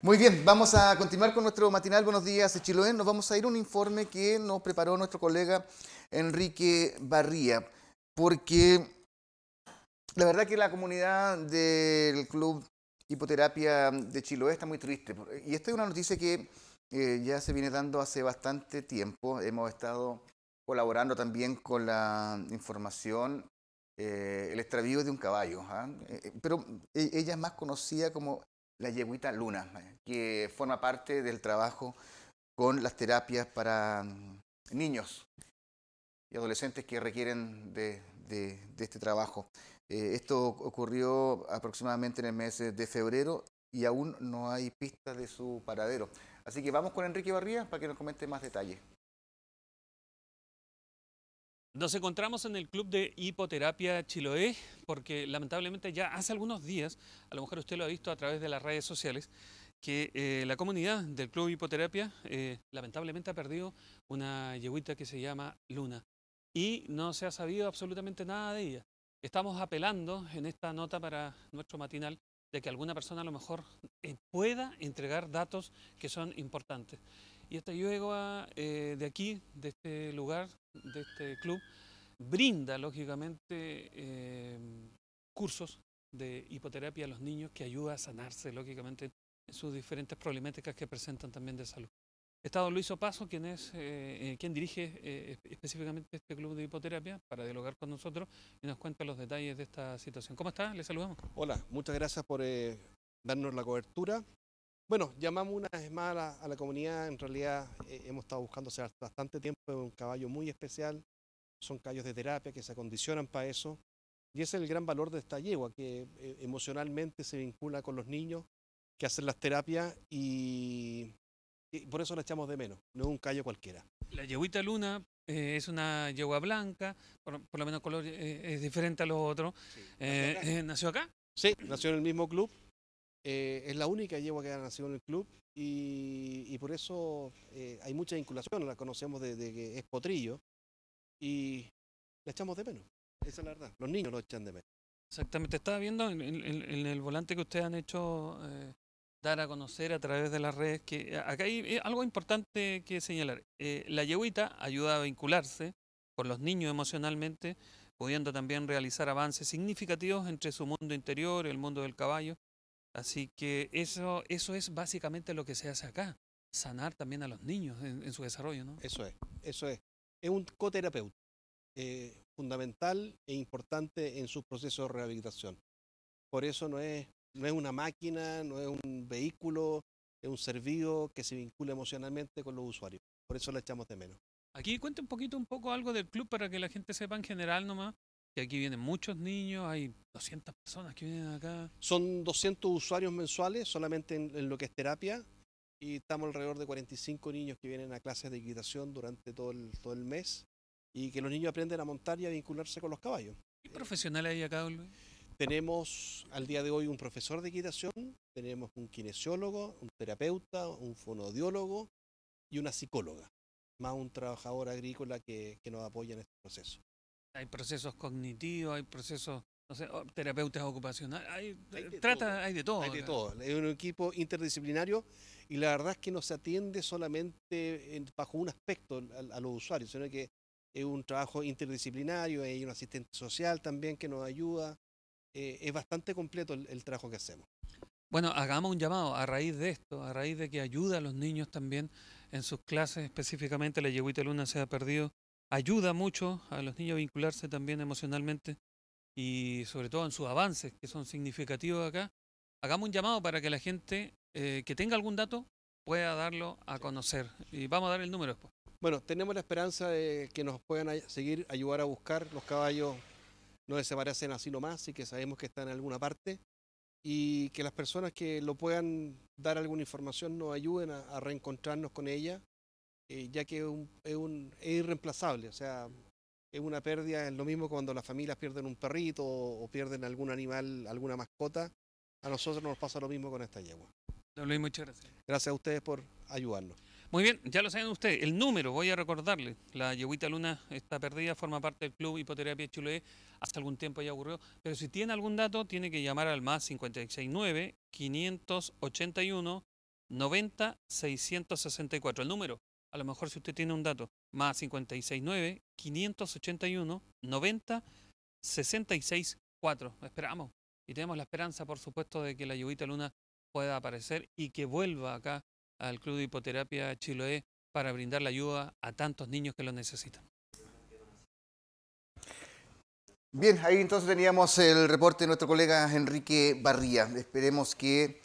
Muy bien, vamos a continuar con nuestro matinal Buenos Días Chiloé. Nos vamos a ir a un informe que nos preparó nuestro colega Enrique Barría, porque la verdad que la comunidad del Club Hipoterapia de Chiloé está muy triste. Y esta es una noticia que eh, ya se viene dando hace bastante tiempo. Hemos estado colaborando también con la información, eh, el extravío de un caballo. ¿ah? Eh, pero ella es más conocida como la Yeguita Luna, eh, que forma parte del trabajo con las terapias para mm, niños y adolescentes que requieren de, este trabajo. Eh, esto ocurrió aproximadamente en el mes de febrero y aún no hay pistas de su paradero. Así que vamos con Enrique Barría para que nos comente más detalles. Nos encontramos en el Club de Hipoterapia Chiloé porque lamentablemente ya hace algunos días, a lo mejor usted lo ha visto a través de las redes sociales, que eh, la comunidad del Club Hipoterapia eh, lamentablemente ha perdido una yeguita que se llama Luna y no se ha sabido absolutamente nada de ella. Estamos apelando en esta nota para nuestro matinal de que alguna persona a lo mejor eh, pueda entregar datos que son importantes. Y esta yegua eh, de aquí, de este lugar, de este club, brinda lógicamente eh, cursos de hipoterapia a los niños que ayuda a sanarse lógicamente sus diferentes problemáticas que presentan también de salud. Está don Luis Opaso, quien, es, eh, quien dirige específicamente este club de hipoterapia, para dialogar con nosotros y nos cuenta los detalles de esta situación. ¿Cómo está? Le saludamos. Hola, muchas gracias por darnos la cobertura. Bueno, llamamos una vez más a la, comunidad. En realidad eh, hemos estado buscando hace bastante tiempo un caballo muy especial. Son caballos de terapia que se acondicionan para eso. Y ese es el gran valor de esta yegua, que eh, emocionalmente se vincula con los niños que hacen las terapias y, por eso la echamos de menos, no es un caballo cualquiera. La yeguita luna eh, es una yegua blanca, por, lo menos color es diferente a los otros. ¿Nació acá? Sí, nació en el mismo club, eh, es la única yegua que ha nacido en el club y, por eso eh, hay mucha vinculación, la conocemos desde que es potrillo y la echamos de menos, esa es la verdad, los niños lo echan de menos. Exactamente, estaba viendo en, el volante que ustedes han hecho eh, dar a conocer a través de las redes que acá hay algo importante que señalar, la yeguita ayuda a vincularse con los niños emocionalmente, pudiendo también realizar avances significativos entre su mundo interior, el mundo del caballo, Así que eso, eso es básicamente lo que se hace acá, sanar también a los niños en, su desarrollo, ¿no? Eso es, eso es. Es un coterapeuta, eh, fundamental e importante en su procesos de rehabilitación. Por eso no es, no es una máquina, no es un vehículo, es un servicio que se vincula emocionalmente con los usuarios. Por eso la echamos de menos. Aquí cuente un poquito, un poco algo del club para que la gente sepa en general nomás aquí vienen muchos niños, hay 200 personas que vienen acá. Son 200 usuarios mensuales solamente en, lo que es terapia y estamos alrededor de 45 niños que vienen a clases de equitación durante todo el, todo el mes y que los niños aprenden a montar y a vincularse con los caballos. ¿Qué profesionales hay acá, Luis? Tenemos al día de hoy un profesor de equitación, tenemos un kinesiólogo, un terapeuta, un fonodiólogo y una psicóloga, más un trabajador agrícola que, que nos apoya en este proceso. Hay procesos cognitivos, hay procesos no sé, terapeutas ocupacionales, hay, eh, trata, todo. hay de todo. Hay todo. Es un equipo interdisciplinario y la verdad es que no se atiende solamente bajo un aspecto a, los usuarios, sino que es un trabajo interdisciplinario, hay un asistente social también que nos ayuda. Eh, es bastante completo el, trabajo que hacemos. Bueno, hagamos un llamado a raíz de esto, a raíz de que ayuda a los niños también en sus clases, específicamente la yeguita luna se ha perdido ayuda mucho a los niños a vincularse también emocionalmente y sobre todo en sus avances, que son significativos acá. Hagamos un llamado para que la gente eh, que tenga algún dato pueda darlo a conocer. Y vamos a dar el número después. Bueno, tenemos la esperanza de que nos puedan seguir, ayudar a buscar. Los caballos no desaparecen así nomás, y que sabemos que están en alguna parte. Y que las personas que lo puedan dar alguna información nos ayuden a, a reencontrarnos con ella eh, ya que es, un, irreemplazable, o sea, es una pérdida, es lo mismo cuando las familias pierden un perrito o, pierden algún animal, alguna mascota, a nosotros nos pasa lo mismo con esta yegua. Luis, muchas gracias. Gracias a ustedes por ayudarnos. Muy bien, ya lo saben ustedes, el número, voy a recordarle, la yeguita luna está perdida, forma parte del club Hipoterapia Chuloé, hasta algún tiempo ya ocurrió, pero si tiene algún dato tiene que llamar al más 569 581 90 664, el número a lo mejor si usted tiene un dato, más 569 581 90 66 4. Esperamos y tenemos la esperanza, por supuesto, de que la lluvita luna pueda aparecer y que vuelva acá al Club de Hipoterapia Chiloé para brindar la ayuda a tantos niños que lo necesitan. Bien, ahí entonces teníamos el reporte de nuestro colega Enrique Barría. Esperemos que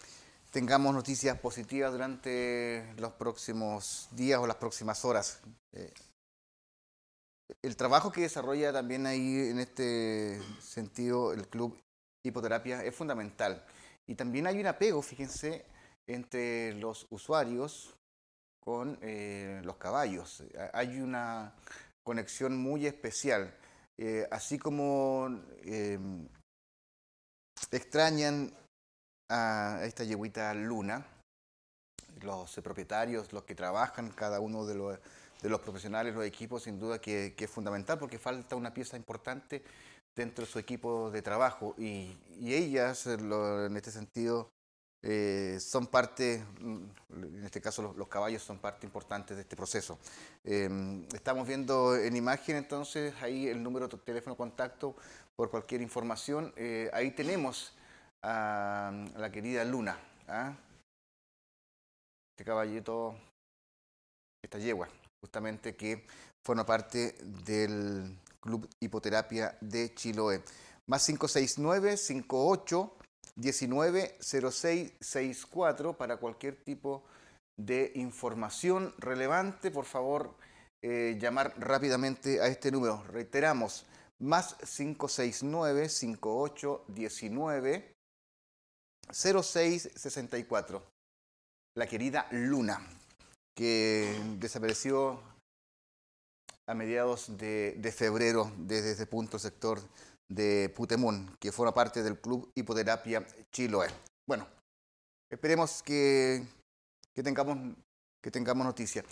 tengamos noticias positivas durante los próximos días o las próximas horas. Eh, el trabajo que desarrolla también ahí en este sentido el club Hipoterapia es fundamental. Y también hay un apego, fíjense, entre los usuarios con eh, los caballos. Hay una conexión muy especial. Eh, así como extrañan a esta yeguita Luna. Los propietarios, los que trabajan, cada uno de los, profesionales, los equipos, sin duda que, que, es fundamental porque falta una pieza importante dentro de su equipo de trabajo y, ellas, en este sentido, eh, son parte, mm, en este caso los, caballos son parte importante de este proceso. Em, estamos viendo en imagen entonces ahí el número de teléfono contacto por cualquier información. Eh, ahí tenemos a la querida Luna, ¿ah? este caballito, esta yegua, justamente que forma parte del Club Hipoterapia de Chiloé. Más 569 58 19 0664 para cualquier tipo de información relevante, por favor, eh, llamar rápidamente a este número. Reiteramos, más 569 5819 0664, la querida Luna, que desapareció a mediados de, febrero desde ese punto sector de putemón que forma parte del Club Hipoterapia Chiloé. Bueno, esperemos que, que tengamos, que tengamos noticia.